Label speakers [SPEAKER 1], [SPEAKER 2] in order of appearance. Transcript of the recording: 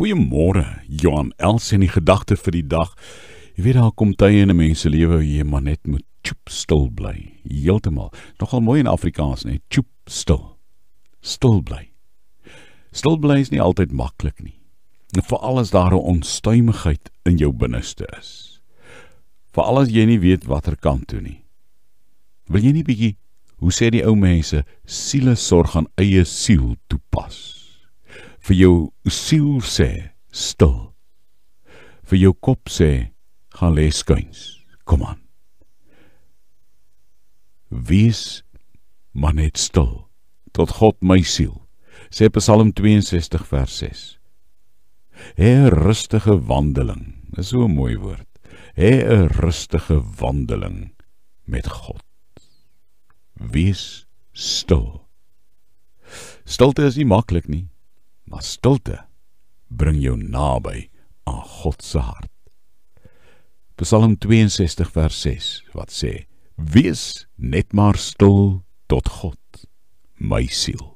[SPEAKER 1] Goeiemôre Johan Els en die gedagte vir die dag. Jy weet daar kom tye in 'n mens se lewe waar jy maar net moet chop stil bly, heeltemal. Nogal mooi in Afrikaans, né? Chop stil. Stil bly. Stil bly is nie altyd maklik nie. Veral as daar 'n onstuimigheid in jou binneste is. Veral as jy nie weet watter kant toe nie. Wil jy nie bietjie, hoe sê die ou mense, siele sorg aan eie siel toepas nie? vir jou siel sê stil vir jou kop sê gaan lê skuins kom aan wees maar net stil tot God my siel sê Psalm 62 vers 6 hê 'n rustige wandeling is so 'n mooi woord hê 'n rustige wandeling met God wees stil stilte is nie maklik nie maar stilte bring jou naby aan God se hart. Psalm 62 vers 6 wat sê: "Wees net maar stil tot God, my siel."